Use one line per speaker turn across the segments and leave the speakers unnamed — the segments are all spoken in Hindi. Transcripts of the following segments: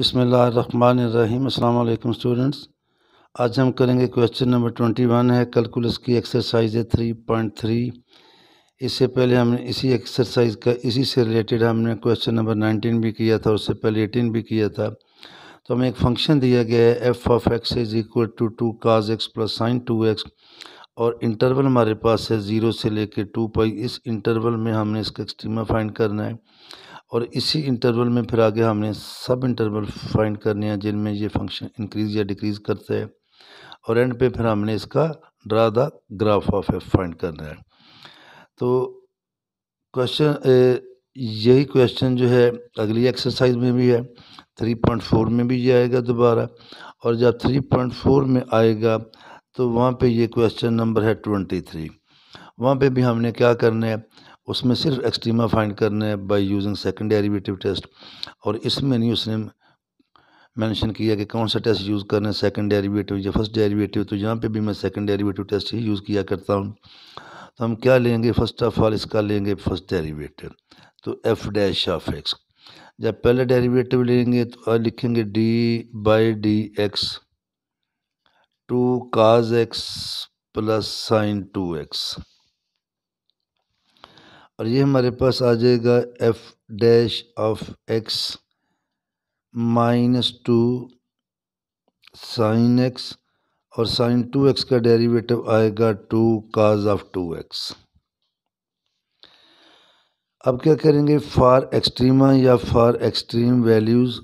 अस्सलाम वालेकुम स्टूडेंट्स आज हम करेंगे क्वेश्चन नंबर ट्वेंटी वन है कैलकुलस की एक्सरसाइज है थ्री पॉइंट थ्री इससे पहले हमने इसी एक्सरसाइज का इसी से रिलेटेड हमने क्वेश्चन नंबर नाइनटीन भी किया था उससे पहले एटीन भी किया था तो हमें एक फंक्शन दिया गया है f of x is equal to two cos x plus sine two x और इंटरवल हमारे पास है ज़ीरो से लेकर टू पाई इस इंटरवल में हमने इसका एक्सट्रीमा फाइंड करना है और इसी इंटरवल में फिर आगे हमने सब इंटरवल फाइंड करने हैं जिनमें ये फंक्शन इंक्रीज़ या डिक्रीज़ करते हैं और एंड पे फिर हमने इसका draw the graph of f find करना है तो क्वेश्चन यही क्वेश्चन जो है अगली एक्सरसाइज में भी है 3.4 में भी ये आएगा दोबारा और जब 3.4 में आएगा तो वहाँ पे ये क्वेश्चन नंबर है 23 वहाँ पे भी हमने क्या करना है उसमें सिर्फ एक्सट्रीमा फाइंड करने है by using second derivative test और इसमें नहीं उसने मेंशन किया कि कौन सा टेस्ट यूज़ करना है सेकंड डेरिवेटिव या फर्स्ट डेरिवेटिव तो यहाँ पे भी मैं सेकंड डेरिवेटिव टेस्ट ही यूज़ किया करता हूँ तो हम क्या लेंगे फर्स्ट ऑफ ऑल इसका लेंगे फर्स्ट डेरिवेटिव तो एफ डैश ऑफ एक्स जब पहले डेरिवेटिव लेंगे तो लिखेंगे d by d x two cos x plus sine two x और ये हमारे पास आ जाएगा f dash of x minus two sine x और साइन टू एक्स का डेरिवेटिव आएगा two cos of two x अब क्या करेंगे फॉर एक्सट्रीमा या for extreme values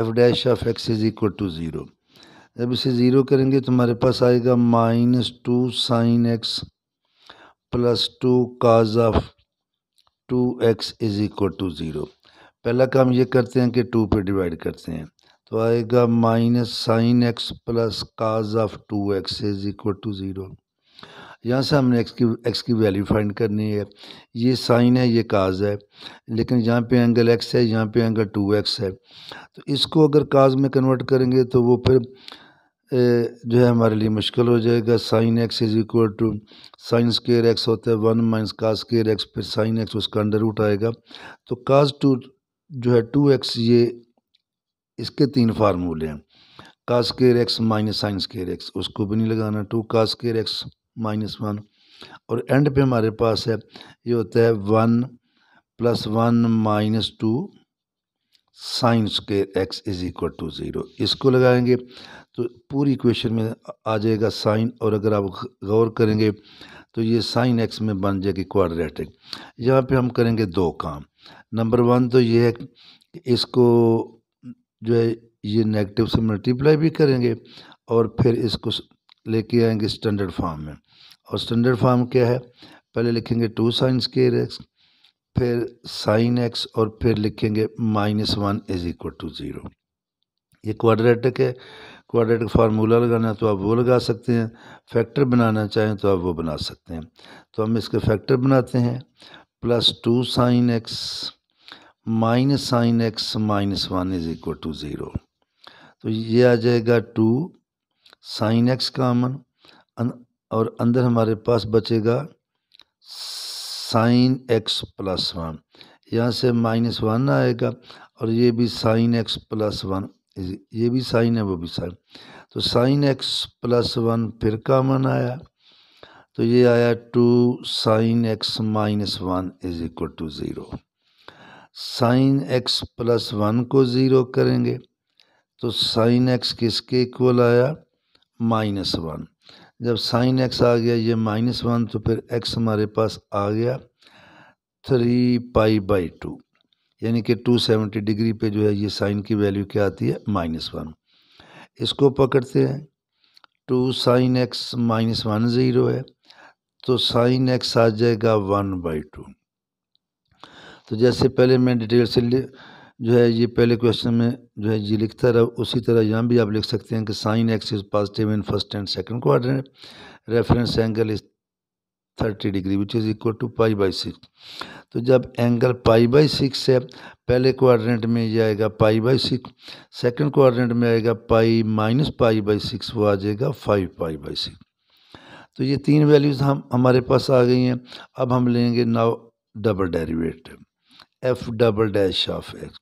f dash of x is equal to zero जब इसे ज़ीरो करेंगे तो हमारे पास आएगा minus two sine x plus two cos of two x is equal to zero पहला काम ये करते हैं कि टू पे डिवाइड करते हैं तो आएगा minus sine x plus cos of two x is equal to zero यहाँ से हमने एक्स की एक्स की वैल्यू फाइंड करनी है ये साइन है ये काज है लेकिन यहाँ पे एंगल एक्स है यहाँ पे एंगल टू एक्स है तो इसको अगर काज में कन्वर्ट करेंगे तो वो फिर जो है हमारे लिए मुश्किल हो जाएगा sine x is equal to sine square x होता है one minus cos square x फिर साइन एक्स उसका अंडर रूट आएगा तो काज टू जो है टू एक्स ये इसके तीन फार्मूले हैं cos square x minus sine square x उसको भी नहीं लगाना two cos square x minus one और एंड पे हमारे पास है ये होता है one plus one minus two sine square x is equal to zero इसको लगाएंगे तो पूरी इक्वेशन में आ जाएगा साइन और अगर आप गौर करेंगे तो ये साइन एक्स में बन जाएगी क्वाड्रेटिक यहाँ पे हम करेंगे दो काम नंबर वन तो ये है कि इसको जो है ये नेगेटिव से मल्टीप्लाई भी करेंगे और फिर इसको लेके आएंगे स्टैंडर्ड फॉर्म में और स्टैंडर्ड फॉर्म क्या है पहले लिखेंगे टू साइन स्केयर एक्स फिर साइन एक्स और फिर लिखेंगे minus one is equal to zero ये क्वाड्रेटिक है क्वाड्रेटिक फार्मूला लगाना तो आप वो लगा सकते हैं फैक्टर बनाना चाहें तो आप वो बना सकते हैं तो हम इसके फैक्टर बनाते हैं plus two sine x minus sine x minus one is equal to zero तो ये आ जाएगा टू साइन एक्स कामन और अंदर हमारे पास बचेगा साइन एक्स प्लस वन यहाँ से माइनस वन आएगा और ये भी साइन एक्स प्लस वन ये भी साइन है वो भी साइन तो साइन एक्स प्लस वन फिर कामन आया तो ये आया two sine x minus one is equal to zero sine x plus one को ज़ीरो करेंगे तो साइन एक्स किसके इक्वल आया माइनस वन जब साइन एक्स आ गया ये माइनस वन तो फिर एक्स हमारे पास आ गया थ्री पाई बाई टू यानी कि टू सेवेंटी डिग्री पे जो है ये साइन की वैल्यू क्या आती है माइनस वन इसको पकड़ते हैं two sine x minus one zero है तो साइन एक्स आ जाएगा वन बाई टू तो जैसे पहले मैं डिटेल से जो है ये पहले क्वेश्चन में जो है ये लिखता रहा उसी तरह यहाँ भी आप लिख सकते हैं कि sine x is positive in first and second quadrant reference angle is thirty degree which is equal to pi by six तो जब एंगल पाई बाई सिक्स है पहले क्वाड्रेंट में ये आएगा pi by six second quadrant में आएगा pi minus pi by six वो आ जाएगा फाइव पाई बाई सिक्स तो ये तीन वैल्यूज़ हम हमारे पास आ गई हैं अब हम लेंगे now double derivative f double dash of x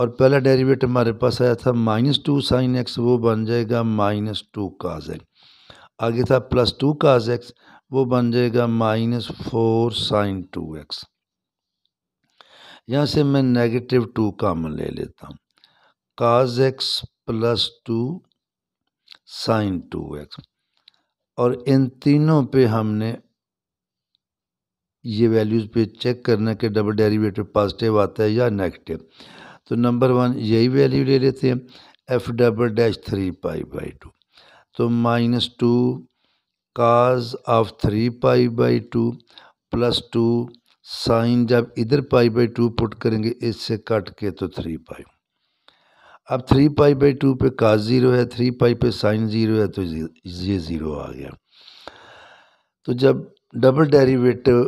और पहला डेरिवेटिव हमारे पास आया था माइनस टू साइन एक्स वो बन जाएगा माइनस टू काज एक्स आगे था प्लस टू काज एक्स वो बन जाएगा minus four sine two x यहाँ से मैं नेगेटिव टू कामन ले लेता हूँ cos x plus two sine two x और इन तीनों पे हमने ये वैल्यूज़ पे चेक करना कि डबल डेरिवेटिव पॉजिटिव आता है या नेगेटिव तो नंबर वन यही वैल्यू ले लेते हैं f double dash three pi by two तो minus two cos of three pi by two plus two sine जब इधर पाई बाई टू पुट करेंगे इससे कट के तो थ्री पाई अब थ्री पाई बाई टू पे काज ज़ीरो है थ्री पाई पे साइन ज़ीरो है तो ये ज़ीरो आ गया तो जब डबल डेरिवेटिव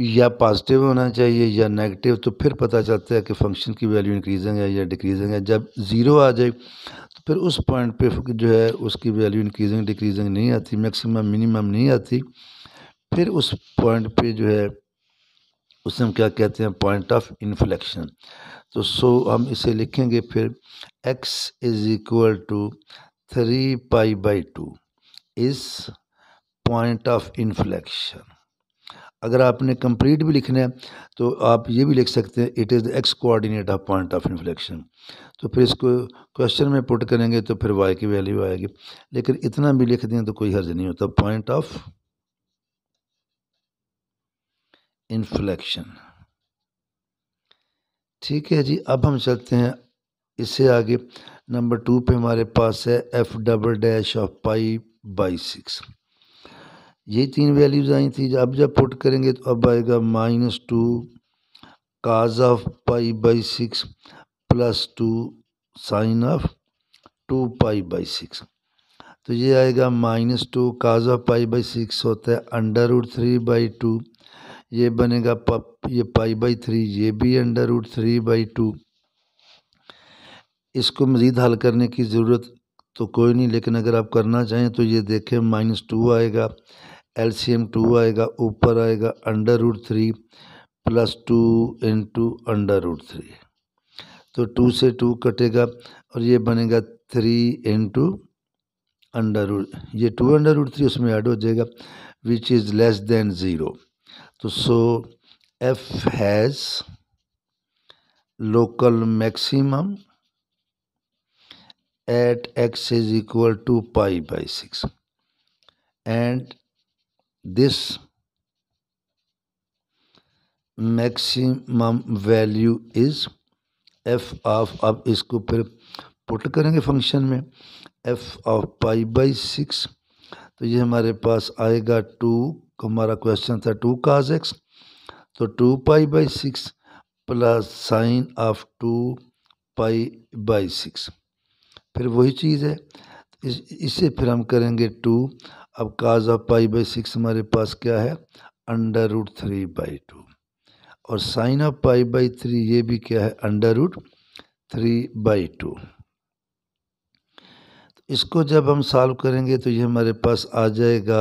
या पॉजिटिव होना चाहिए या नेगेटिव तो फिर पता चलता है कि फंक्शन की वैल्यू इंक्रीजिंग है या डिक्रीजिंग है जब ज़ीरो आ जाए तो फिर उस पॉइंट पे जो है उसकी वैल्यू इंक्रीजिंग डिक्रीजिंग नहीं आती मैक्सिमम मिनिमम नहीं आती फिर उस पॉइंट पे जो है उसे हम क्या कहते हैं पॉइंट ऑफ इन्फ्लेक्शन तो सो हम इसे लिखेंगे फिर x is equal to three pi by two इस पॉइंट ऑफ इन्फ्लेक्शन अगर आपने कंप्लीट भी लिखना है तो आप ये भी लिख सकते हैं it is the x coordinate of point of inflection तो फिर इसको क्वेश्चन में पुट करेंगे तो फिर वाई की वैल्यू आएगी लेकिन इतना भी लिख दें तो कोई हर्ज नहीं होता पॉइंट ऑफ इन्फ्लेक्शन ठीक है जी अब हम चलते हैं इससे आगे नंबर टू पे हमारे पास है f double dash of pi by six यही तीन वैल्यूज आई थी अब जब पुट करेंगे तो अब आएगा minus two cos of pi by six plus two sine of two pi by six तो ये आएगा minus two cos of pi by six होता है under root three by two ये बनेगा पप ये पाई बाई थ्री ये भी under root three by two इसको मज़ीद हल करने की ज़रूरत तो कोई नहीं लेकिन अगर आप करना चाहें तो ये देखें माइनस टू आएगा एलसीएम टू आएगा ऊपर आएगा under root three plus two into under root three तो टू से टू कटेगा और ये बनेगा थ्री इंटू अंडर रूट ये टू अंडर रूट थ्री उसमें ऐड हो जाएगा which is less than zero तो so f has local maximum at x is equal to pi by six and this maximum value is f of अब इसको फिर पुट करेंगे फंक्शन में f of pi by six तो ये हमारे पास आएगा टू तो हमारा क्वेश्चन था टू काज एक्स तो two pi by six plus sine of two pi by six फिर वही चीज़ है इस, इसे फिर हम करेंगे टू अब cos of pi by six हमारे पास क्या है under root three by two और sine of pi by three ये भी क्या है under root three by two इसको जब हम सॉल्व करेंगे तो ये हमारे पास आ जाएगा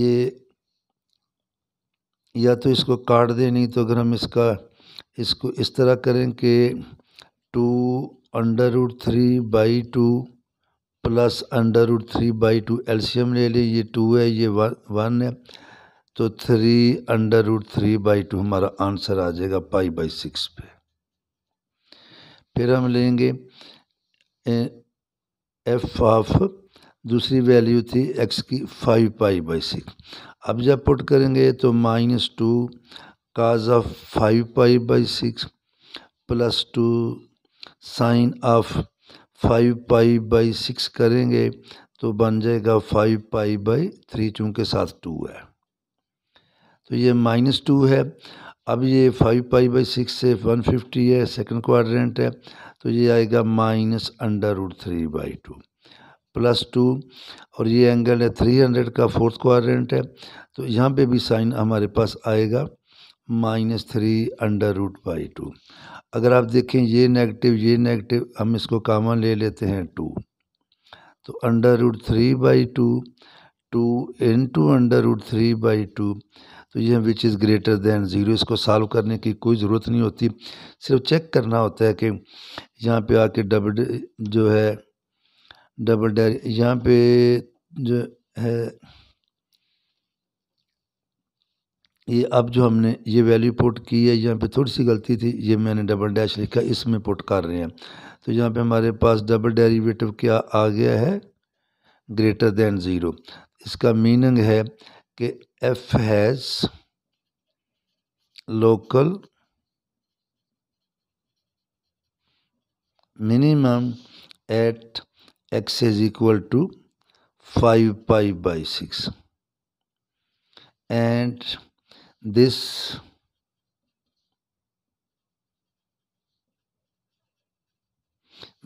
ये या तो इसको काट दें नहीं तो अगर हम इसका इसको इस तरह करें कि two under root three by two plus under root three by two एल्शियम ले ली ये टू है ये वन है तो three under root three by two हमारा आंसर आ जाएगा पाई बाई सिक्स पे फिर हम लेंगे एफ ऑफ दूसरी वैल्यू थी एक्स की फाइव पाई बाई सिक्स अब जब पुट करेंगे तो minus two cos of five pi by six plus two sine of five pi by six करेंगे तो बन जाएगा फाइव पाई बाई थ्री चूँकि साथ टू है तो ये माइनस टू है अब ये फाइव पाई बाई सिक्स से वन फिफ्टी है सेकंड क्वाड्रेंट है तो ये आएगा minus under root three by two plus two और ये एंगल है थ्री हंड्रेड का फोर्थ क्वाड्रेंट है तो यहाँ पे भी साइन हमारे पास आएगा minus three under root by two अगर आप देखें ये नेगेटिव ये नेगेटिव हम इसको कामन ले लेते हैं टू तो under root three by two two in two under root three by two तो ये which is greater than zero इसको सॉल्व करने की कोई ज़रूरत नहीं होती सिर्फ चेक करना होता है कि यहाँ पे आके डबल जो है डबल डेरी यहाँ पे जो है ये अब जो हमने ये वैल्यू पुट की है यहाँ पे थोड़ी सी गलती थी ये मैंने डबल डैश लिखा इसमें पुट कर रहे हैं तो यहाँ पे हमारे पास डबल डेरिवेटिव क्या आ गया है ग्रेटर दैन ज़ीरो इसका मीनिंग है कि f has local minimum at x is equal to five pi by six and this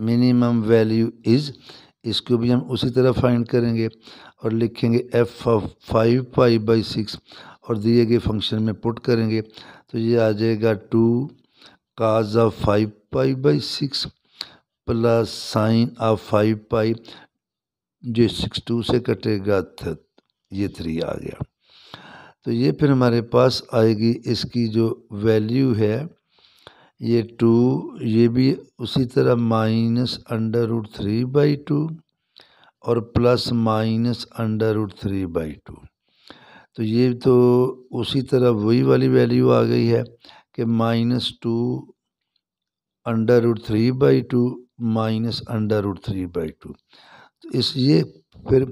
minimum value is इसको भी हम उसी तरह फाइंड करेंगे और लिखेंगे f of five pi by six और दिए गए फंक्शन में पुट करेंगे तो ये आ जाएगा two cos of five pi by six plus sine of five pi जो सिक्स टू से कटेगा तो ये थ्री आ गया तो ये फिर हमारे पास आएगी इसकी जो वैल्यू है ये टू ये भी उसी तरह minus under root three by two और plus minus under root three by two तो ये तो उसी तरह वही वाली वैल्यू आ गई है कि minus two under root three by two minus under root three by two तो इस ये फिर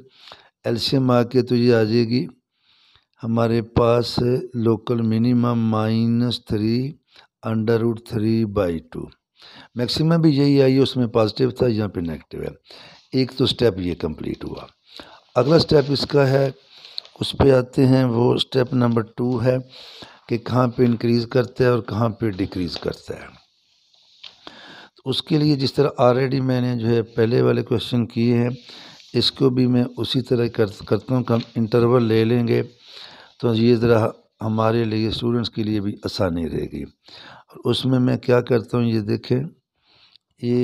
एल्शियम आके तो ये आ जाएगी हमारे पास local minimum minus three under root three by two maximum भी यही आई उसमें पॉजिटिव था यहाँ पे नेगेटिव है एक तो स्टेप ये कंप्लीट हुआ अगला स्टेप इसका है उस पर आते हैं वो स्टेप नंबर टू है कि कहाँ पे इंक्रीज़ करता है और कहाँ पे डिक्रीज़ करता है तो उसके लिए जिस तरह ऑलरेडी मैंने जो है पहले वाले क्वेश्चन किए हैं इसको भी मैं उसी तरह कर, करता हूँ हम इंटरवल ले लेंगे तो ये ज़रा हमारे लिए स्टूडेंट्स के लिए भी आसानी रहेगी और उसमें मैं क्या करता हूँ ये देखें ये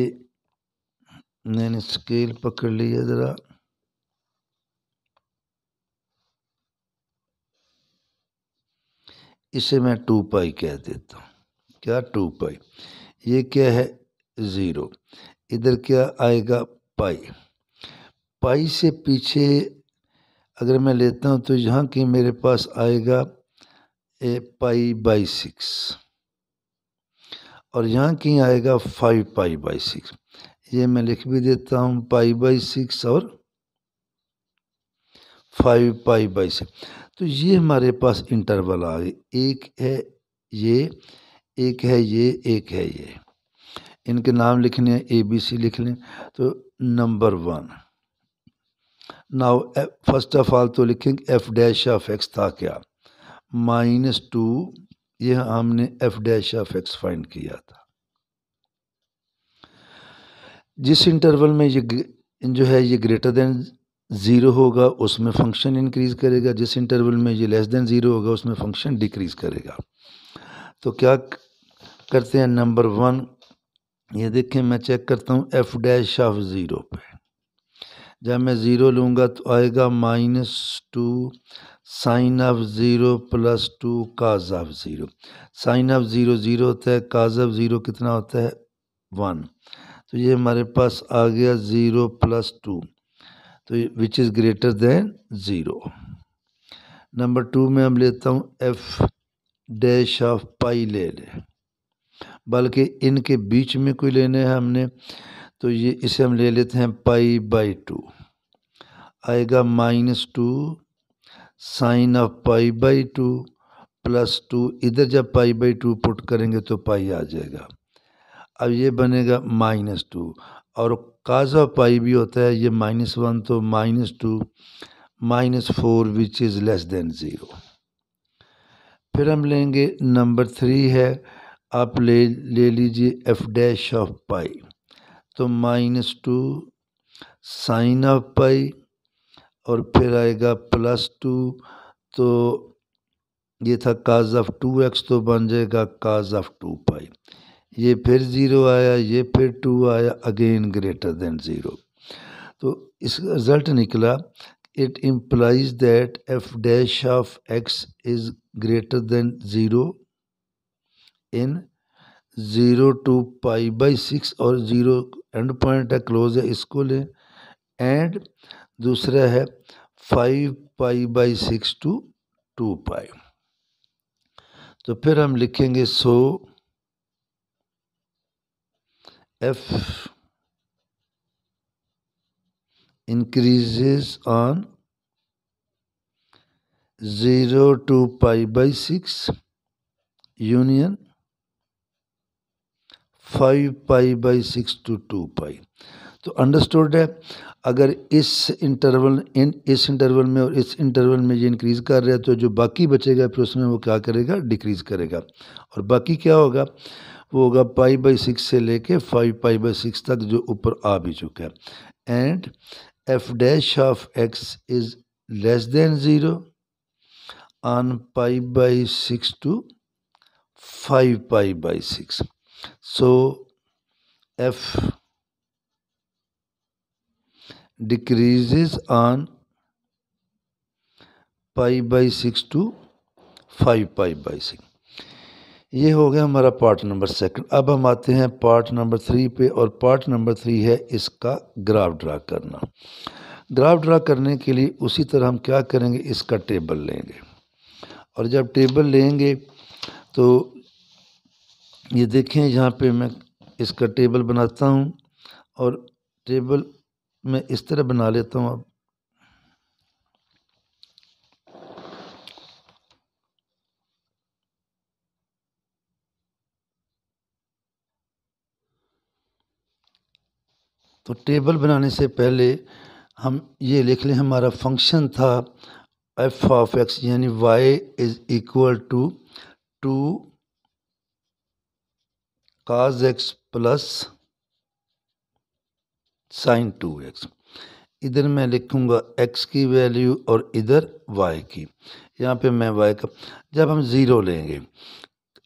मैंने स्केल पकड़ लिया ज़रा इसे मैं टू पाई कह देता हूँ क्या टू पाई ये क्या है ज़ीरो इधर क्या आएगा पाई पाई से पीछे अगर मैं लेता हूँ तो यहाँ की मेरे पास आएगा ए पाई बाई सिक्स और यहाँ की आएगा फाइव पाई बाई सिक्स ये मैं लिख भी देता हूँ पाई बाई सिक्स और फाइव पाई बाई सिक्स तो ये हमारे पास इंटरवल आ गए एक है ये एक है ये एक है ये इनके नाम लिखने हैं ए बी सी लिख लें तो number one now first of all तो लिखेंगे एफ डैश ऑफ एक्स था क्या माइनस टू यह हमने f dash of x find किया था जिस इंटरवल में ये जो है ये ग्रेटर देन ज़ीरो होगा उसमें फंक्शन इंक्रीज़ करेगा जिस इंटरवल में ये लेस देन ज़ीरो होगा उसमें फंक्शन डिक्रीज़ करेगा तो क्या करते हैं नंबर वन ये देखें मैं चेक करता हूँ एफ डैश ऑफ ज़ीरो पे जब मैं ज़ीरो लूँगा तो आएगा minus two sine of zero plus two cos of zero sine of zero zero होता है काज ऑफ ज़ीरो कितना होता है वन तो ये हमारे पास आ गया ज़ीरो प्लस टू तो which is greater than zero number two में हम लेता हूँ एफ डैश ऑफ पाई ले लें बल्कि इनके बीच में कोई लेने हैं हमने तो ये इसे हम ले लेते हैं पाई बाई टू आएगा minus two sine of pi by two plus two इधर जब पाई बाई टू पुट करेंगे तो पाई आ जाएगा अब ये बनेगा माइनस टू और काज ऑफ पाई भी होता है ये माइनस वन तो minus two minus four which is less than zero फिर हम लेंगे नंबर थ्री है आप ले ले लीजिए एफ डैश ऑफ पाई तो minus two sine of pi और फिर आएगा प्लस टू तो ये था काज ऑफ टू एक्स तो बन जाएगा काज ऑफ टू पाई ये फिर ज़ीरो आया ये फिर टू आया अगेन ग्रेटर देन ज़ीरो तो इसका रिज़ल्ट निकला it implies that f dash of x is greater than zero in zero to pi by six और ज़ीरो एंड पॉइंट है क्लोज है इसको लें एंड दूसरा है five pi by six to two pi तो फिर हम लिखेंगे so f increases on zero to pi by six union five pi by six to two pi तो अंडरस्टूड है अगर इस इंटरवल इन इस इंटरवल में और इस इंटरवल में ये इंक्रीज़ कर रहा है तो जो बाकी बचेगा फिर उसमें वो क्या करेगा डिक्रीज़ करेगा और बाकी क्या होगा वो होगा पाई बाई सिक्स से लेके फाइव पाई बाई सिक्स तक जो ऊपर आ भी चुका है and f dash of x is less than zero on pi by six to five pi by six so f decreases on pi by six to five pi by 6 ये हो गया हमारा पार्ट नंबर सेकंड अब हम आते हैं पार्ट नंबर थ्री पे और पार्ट नंबर थ्री है इसका ग्राफ ड्रा करना ग्राफ ड्रा करने के लिए उसी तरह हम क्या करेंगे इसका टेबल लेंगे और जब टेबल लेंगे तो ये देखें यहाँ पे मैं इसका टेबल बनाता हूँ और टेबल मैं इस तरह बना लेता हूँ अब तो टेबल बनाने से पहले हम ये लिख लें हमारा फंक्शन था एफ ऑफ एक्स यानी y is equal to two cos x plus sine two x इधर मैं लिखूंगा एक्स की वैल्यू और इधर वाई की यहाँ पे मैं वाई का जब हम ज़ीरो लेंगे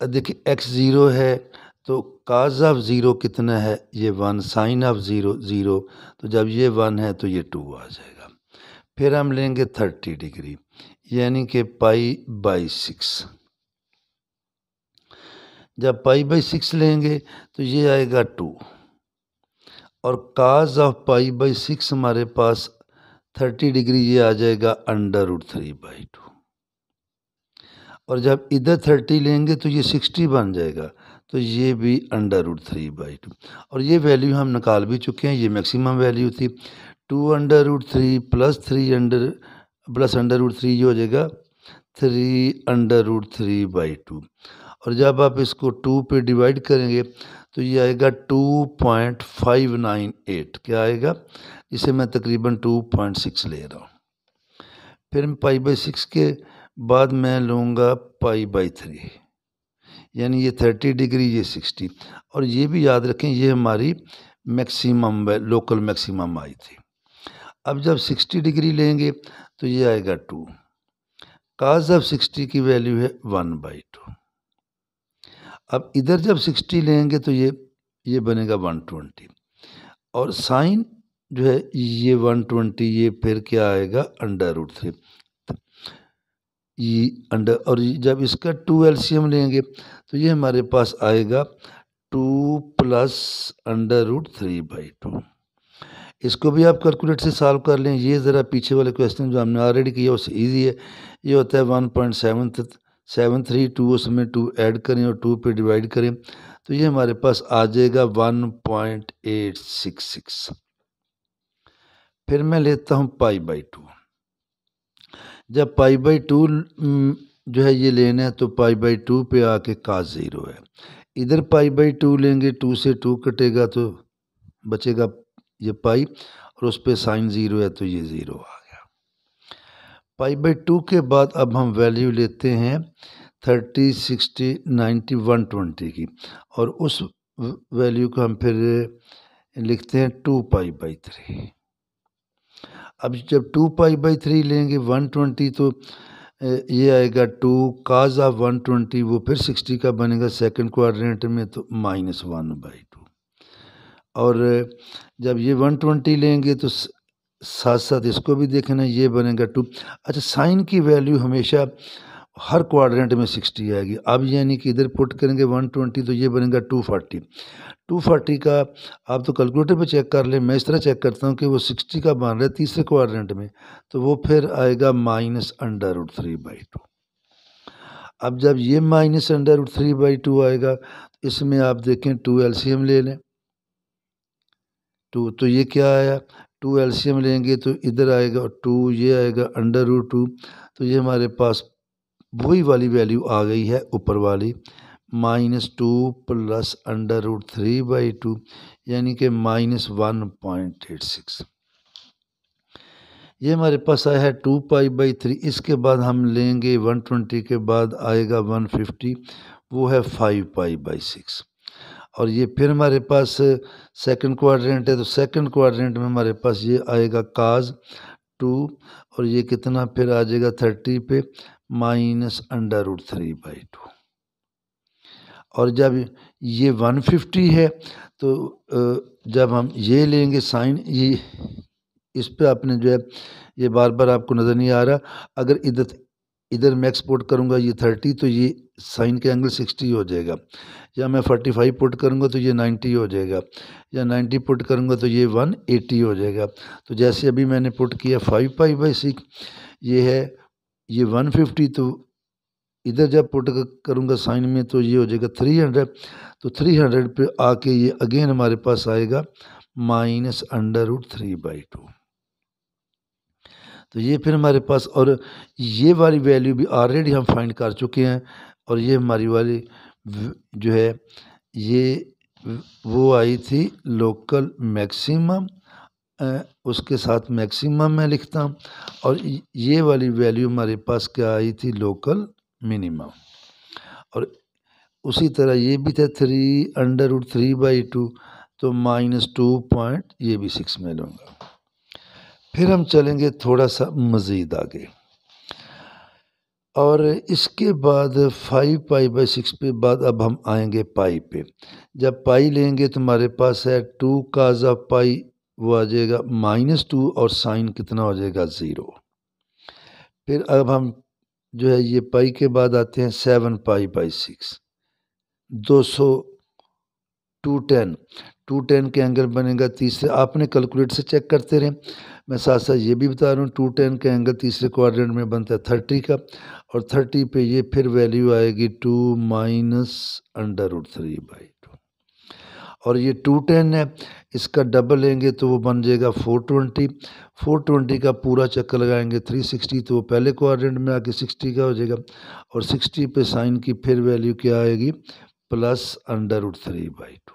देखिए एक्स ज़ीरो है तो काज ऑफ ज़ीरो कितना है ये one sine of zero zero तो जब ये वन है तो ये टू आ जाएगा फिर हम लेंगे थर्टी डिग्री यानी कि पाई बाई सिक्स जब पाई बाई सिक्स लेंगे तो ये आएगा टू और cos of pi by six हमारे पास थर्टी डिग्री ये आ जाएगा under root three by two और जब इधर थर्टी लेंगे तो ये सिक्सटी बन जाएगा तो ये भी under root three by two और ये वैल्यू हम निकाल भी चुके हैं ये मैक्सिमम वैल्यू थी two under root three plus three under plus under root three ये हो जाएगा three under root three by two और जब आप इसको टू पे डिवाइड करेंगे तो ये आएगा two point five nine eight क्या आएगा इसे मैं तकरीबन टू पॉइंट सिक्स ले रहा हूँ फिर मैं पाई बाई सिक्स के बाद मैं लूँगा पाई बाई थ्री यानी ये थर्टी डिग्री ये सिक्सटी और ये भी याद रखें ये हमारी मैक्सिमम लोकल मैक्सिमम आई थी अब जब सिक्सटी डिग्री लेंगे तो ये आएगा टू काज ऑफ सिक्सटी की वैल्यू है वन बाई टू अब इधर जब सिक्सटी लेंगे तो ये ये बनेगा वन ट्वेंटी और साइन जो है ये वन ट्वेंटी ये फिर क्या आएगा अंडर रूट थ्री ये अंडर और जब इसका टू एल लेंगे तो ये हमारे पास आएगा two plus under root three by two इसको भी आप कैलकुलेट से सॉल्व कर लें ये ज़रा पीछे वाले क्वेश्चन जो हमने ऑलरेडी किया उससे ईजी है ये होता है one point seven seven three two उसमें टू ऐड करें और टू पे डिवाइड करें तो ये हमारे पास आ जाएगा one point eight six six फिर मैं लेता हूँ पाई बाई टू जब पाई बाई टू जो है ये लेना है तो पाई बाई टू पे आके का ज़ीरो है इधर पाई बाई टू लेंगे टू से टू कटेगा तो बचेगा ये पाई और उस पर साइन ज़ीरो है तो ये ज़ीरो आ पाई बाई टू के बाद अब हम वैल्यू लेते हैं thirty sixty ninety one twenty की और उस वैल्यू को हम फिर लिखते हैं टू पाई बाई थ्री अब जब टू पाई बाई थ्री लेंगे वन ट्वेंटी तो ये आएगा two cos of one twenty वो फिर सिक्सटी का बनेगा सेकंड क्वाड्रेंट में तो माइनस वन बाई टू और जब ये वन ट्वेंटी लेंगे तो साथ साथ इसको भी देखना ये बनेगा टू अच्छा साइन की वैल्यू हमेशा हर क्वाड्रेंट में सिक्सटी आएगी अब यानी कि इधर पुट करेंगे वन ट्वेंटी तो ये बनेगा टू फोर्टी टू फोर्टी का आप तो कैलकुलेटर पे चेक कर लें मैं इस तरह चेक करता हूँ कि वो सिक्सटी का बन रहा है तीसरे क्वाड्रेंट में तो वो फिर आएगा minus under root three by two अब जब ये minus under root three by two आएगा इसमें आप देखें टू एल ले लें टू तो ये क्या आया टू एलसीएम लेंगे तो इधर आएगा टू ये आएगा अंडर रूट टू तो ये हमारे पास वही वाली वैल्यू आ गई है ऊपर वाली minus two plus under root three by two यानी कि minus one point eight six ये हमारे पास आया है टू पाई बाई थ्री इसके बाद हम लेंगे वन ट्वेंटी के बाद आएगा वन फिफ्टी वो है फाइव पाई बाई सिक्स और ये फिर हमारे पास सेकंड क्वाड्रेंट है तो सेकंड क्वाड्रेंट में हमारे पास ये आएगा काज टू और ये कितना फिर आ जाएगा थर्टी पे minus under root three by two और जब ये वन फिफ्टी है तो जब हम ये लेंगे साइन ये इस पर आपने जो है ये बार बार आपको नज़र नहीं आ रहा अगर इधर इधर मैं एक्सपोर्ट करूँगा ये थर्टी तो ये साइन के एंगल 60 हो जाएगा या मैं 45 पुट करूँगा तो ये 90 हो जाएगा या 90 पुट करूँगा तो ये 180 हो जाएगा तो जैसे अभी मैंने पुट किया फाइव पाई बाई सिक्स ये है ये 150 तो इधर जब पुट करूँगा साइन में तो ये हो जाएगा 300 तो 300 पे आके ये अगेन हमारे पास आएगा minus under root three by two तो ये फिर हमारे पास और ये वाली वैल्यू भी ऑलरेडी हम फाइंड कर चुके हैं और ये हमारी वाली जो है ये वो आई थी लोकल मैक्सिमम उसके साथ मैक्सिमम मैं लिखता हूँ और ये वाली वैल्यू हमारे पास क्या आई थी लोकल मिनिमम और उसी तरह ये भी था three under root three by two तो माइनस टू पॉइंट ये भी सिक्स में लूँगा फिर हम चलेंगे थोड़ा सा मज़ीद आगे और इसके बाद फाइव पाई बाई सिक्स पे बाद अब हम आएंगे पाई पे जब पाई लेंगे तो हमारे पास है टू काज ऑफ पाई वो आ जाएगा माइनस टू और साइन कितना हो जाएगा ज़ीरो फिर अब हम जो है ये पाई के बाद आते हैं सेवन पाई बाई सिक्स दो सौ टू टेन टू टेन के एंगल बनेगा तीसरे आपने कैलकुलेट से चेक करते रहें मैं साथ साथ ये भी बता रहा हूँ टू टेन का एंगल तीसरे क्वाड्रेंट में बनता है थर्टी का और थर्टी पे ये फिर वैल्यू आएगी two minus under root three by two और ये टू टेन है इसका डबल लेंगे तो वो बन जाएगा फोर ट्वेंटी फोर ट्वेंटी का पूरा चक्कर लगाएंगे थ्री सिक्सटी तो वो पहले क्वाड्रेंट में आके सिक्सटी का हो जाएगा और सिक्सटी पे साइन की फिर वैल्यू क्या आएगी plus under root three by two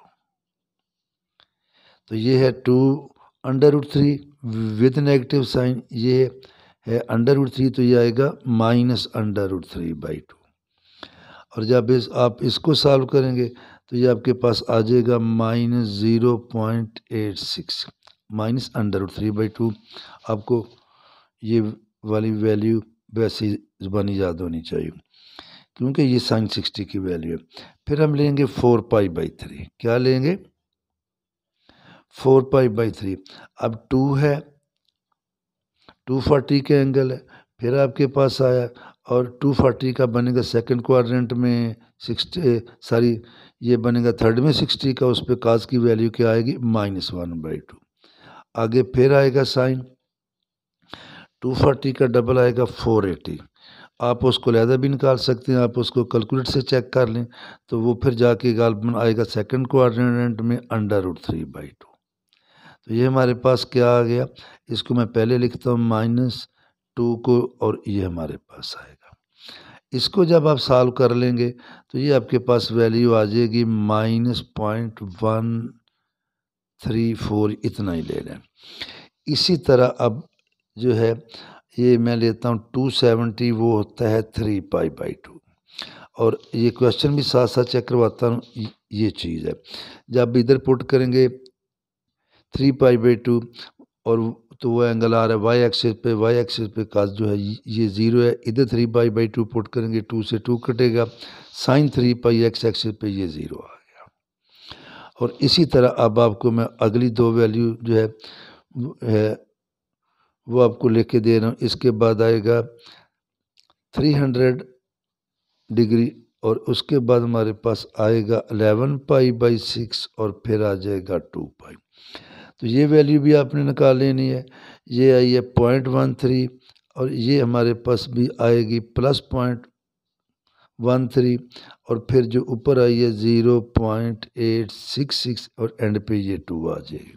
तो ये है two under root three with negative sign ये है अंडर रूट थ्री तो ये आएगा minus under root three by two और जब इस आप इसको सॉल्व करेंगे तो ये आपके पास आ जाएगा minus zero point eight six minus under root three by two आपको ये वाली वैल्यू ही ज़ुबानी याद होनी चाहिए क्योंकि ये साइन सिक्सटी की वैल्यू है फिर हम लेंगे फोर पाई बाई थ्री क्या लेंगे फोर पाई बाई थ्री अब टू है टू फोर्टी के एंगल है फिर आपके पास आया और टू फोर्टी का बनेगा सेकंड क्वाड्रेंट में सिक्सटी सॉरी ये बनेगा थर्ड में सिक्सटी का उस पर काज की वैल्यू क्या आएगी माइनस वन बाई टू आगे फिर आएगा साइन टू फोर्टी का डबल आएगा फोर एटी आप उसको लहदा भी निकाल सकते हैं आप उसको कैलकुलेट से चेक कर लें तो वो फिर जाके गाल आएगा सेकंड क्वाड्रेंट में under root three by two तो ये हमारे पास क्या आ गया इसको मैं पहले लिखता हूँ माइनस टू को और ये हमारे पास आएगा इसको जब आप सॉल्व कर लेंगे तो ये आपके पास वैल्यू आ जाएगी minus point one three four इतना ही ले लें इसी तरह अब जो है ये मैं लेता हूँ टू सेवेंटी वो होता है थ्री पाई बाई टू और ये क्वेश्चन भी साथ साथ चेक करवाता हूँ ये चीज़ है जब इधर पुट करेंगे थ्री पाई बाई टू और तो वो एंगल आ रहा है वाई एक्सिस पे वाई एक्सिस पे काज जो है ये ज़ीरो है इधर three pi by two put करेंगे टू से टू कटेगा sine three pi x axis पे ये ज़ीरो आ गया और इसी तरह अब आपको मैं अगली दो वैल्यू जो है है वो आपको लेके दे रहा हूँ इसके बाद आएगा थ्री हंड्रेड डिग्री और उसके बाद हमारे पास आएगा अलेवन पाई बाई सिक्स और फिर आ जाएगा टू पाई तो ये वैल्यू भी आपने निकाल लेनी है ये आई है पॉइंट वन थ्री और ये हमारे पास भी आएगी प्लस पॉइंट वन थ्री और फिर जो ऊपर आई है zero point eight six six और एंड पे ये टू आ जाएगी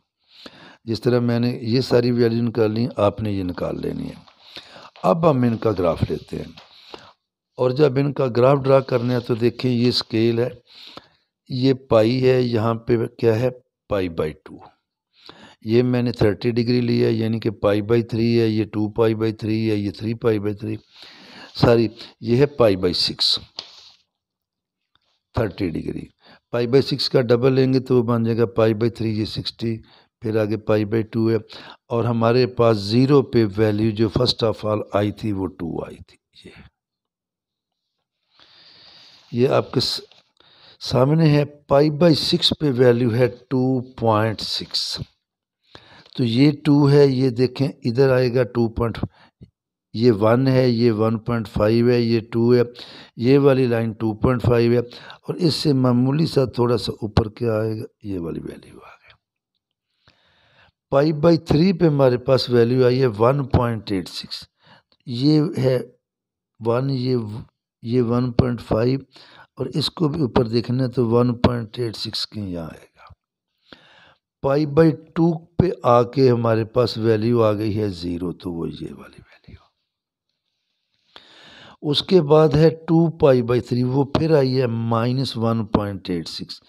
जिस तरह मैंने ये सारी वैल्यू निकाल ली आपने ये निकाल लेनी है अब हम इनका ग्राफ लेते हैं और जब इनका ग्राफ ड्रा करना हैं तो देखिए ये स्केल है ये पाई है यहाँ पे क्या है पाई बाई टू ये मैंने थर्टी डिग्री लिया यानी कि पाई बाई थ्री है ये टू पाई बाई थ्री है ये three pi by three sorry ये है pi by six thirty degree pi by six का डबल लेंगे तो वो बन जाएगा पाई बाई थ्री ये सिक्सटी फिर आगे पाई बाई टू है और हमारे पास ज़ीरो पे वैल्यू जो फर्स्ट ऑफ ऑल आई थी वो टू आई थी ये ये आपके सामने है पाई बाई सिक्स पे वैल्यू है टू पॉइंट सिक्स तो ये टू है ये देखें इधर आएगा टू पॉइंट ये वन है ये वन पॉइंट फाइव है ये टू है ये वाली लाइन टू पॉइंट फाइव है और इससे मामूली सा थोड़ा सा ऊपर क्या आएगा ये वाली वैल्यू आ गई फाइव बाई थ्री पे हमारे पास वैल्यू आई है वन पॉइंट एट सिक्स ये है वन ये ये वन पॉइंट फाइव और इसको भी ऊपर देखना है तो वन पॉइंट एट सिक्स के यहाँ आएगा पाई बाई टू पे आके हमारे पास वैल्यू आ गई है ज़ीरो तो वो ये वाली वैल्यू उसके बाद है टू पाई बाई थ्री वो फिर आई है minus one point eight six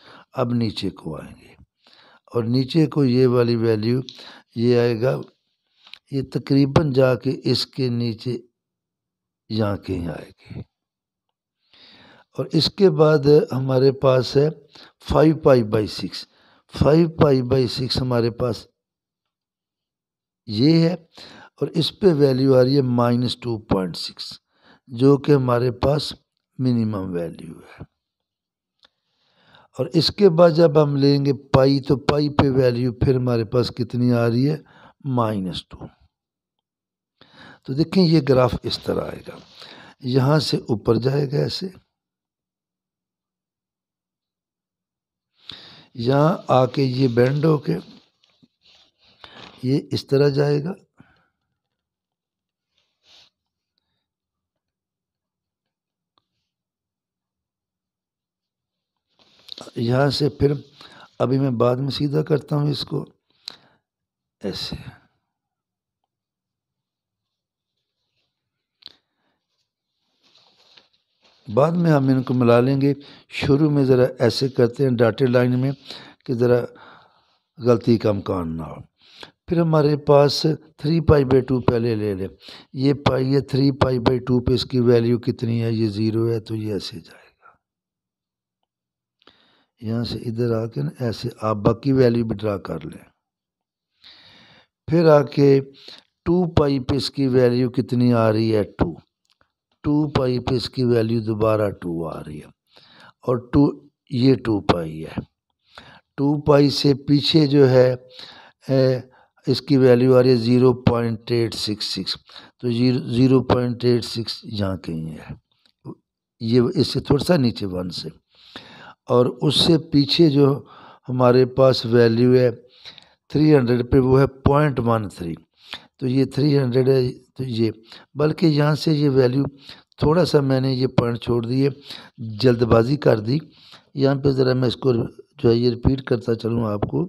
अब नीचे को आएंगे और नीचे को ये वाली वैल्यू ये आएगा ये तकरीबन जाके इसके नीचे यहाँ के यहाँ आएगी और इसके बाद हमारे पास है five pi by six five pi by six हमारे पास ये है और इस पे वैल्यू आ रही है माइनस टू पॉइंट सिक्स जो कि हमारे पास मिनिमम वैल्यू है और इसके बाद जब हम लेंगे पाई तो पाई पे वैल्यू फिर हमारे पास कितनी आ रही है माइनस टू तो देखें ये ग्राफ इस तरह आएगा यहाँ से ऊपर जाएगा ऐसे यहाँ आके ये बैंड हो के ये इस तरह जाएगा यहाँ से फिर अभी मैं बाद में सीधा करता हूँ इसको ऐसे बाद में हम इनको मिला लेंगे शुरू में ज़रा ऐसे करते हैं डाटे लाइन में कि ज़रा गलती का अमकान ना हो फिर हमारे पास थ्री पाई बाई टू पहले ले लें ये पाई है थ्री पाई बाई टू पे इसकी वैल्यू कितनी है ये ज़ीरो है तो ये ऐसे जाएगा यहाँ से इधर आके ना ऐसे आप बाकी वैल्यू भी ड्रा कर लें फिर आके टू पाई पे इसकी वैल्यू कितनी आ रही है टू टू पाई पे इसकी वैल्यू दोबारा टू आ रही है और टू ये टू पाई है टू पाई से पीछे जो है ए, इसकी वैल्यू आ रही है zero point eight six six तो zero zero point eight six यहाँ कहीं है ये इससे थोड़ा सा नीचे वन से और उससे पीछे जो हमारे पास वैल्यू है थ्री हंड्रेड पर वो है पॉइंट वन थ्री तो ये थ्री हंड्रेड है तो ये बल्कि यहाँ से ये वैल्यू थोड़ा सा मैंने ये पॉइंट छोड़ दिए जल्दबाजी कर दी यहाँ पे ज़रा मैं इसको जो है ये रिपीट करता चलूँ आपको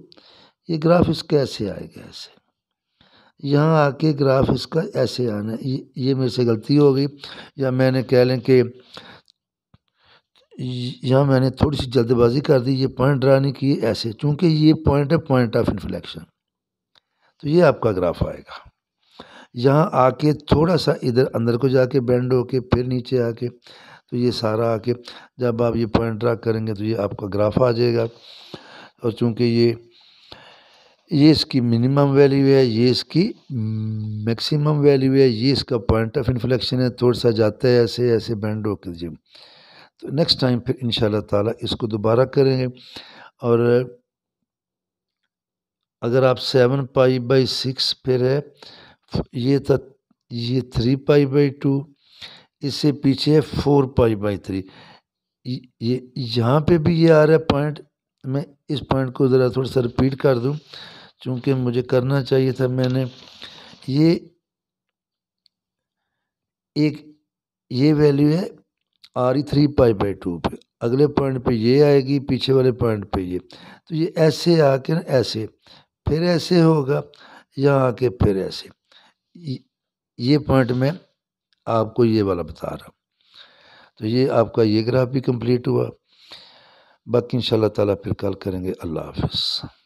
ये ग्राफ इसका ऐसे आएगा ऐसे यहाँ आके ग्राफ इसका ऐसे आना ये ये मेरे से गलती हो गई या मैंने कह लें कि यहाँ मैंने थोड़ी सी जल्दबाजी कर दी ये पॉइंट ड्रा नहीं किए ऐसे चूँकि ये पॉइंट है पॉइंट ऑफ इन्फ्लेक्शन तो ये आपका ग्राफ आएगा यहाँ आके थोड़ा सा इधर अंदर को जाके हो होके फिर नीचे आके तो ये सारा आके जब आप ये पॉइंट ड्रा करेंगे तो ये आपका ग्राफ आ जाएगा और चूँकि ये ये इसकी मिनिमम वैल्यू है ये इसकी मैक्सिमम वैल्यू है ये इसका पॉइंट ऑफ इन्फ्लेक्शन है थोड़ा सा जाता है ऐसे ऐसे बैंड होकर जी तो नेक्स्ट टाइम फिर इन ताला इसको दोबारा करेंगे और अगर आप सेवन पाई बाई सिक्स फिर है ये था ये थ्री पाई बाई टू इससे पीछे है फोर पाई बाई थ्री ये यहाँ पे भी ये आ रहा है पॉइंट मैं इस पॉइंट को ज़रा थोड़ा सा रिपीट कर दूँ चूँकि मुझे करना चाहिए था मैंने ये एक ये वैल्यू है आ रही थ्री पाई बाई टू पे अगले पॉइंट पे ये आएगी पीछे वाले पॉइंट पे ये तो ये ऐसे आके ना ऐसे फिर ऐसे होगा यहाँ आके फिर ऐसे ये पॉइंट में आपको ये वाला बता रहा हूँ तो ये आपका ये ग्राफ भी कंप्लीट हुआ बाकी इन ताला फिर कल करेंगे अल्लाह हाफ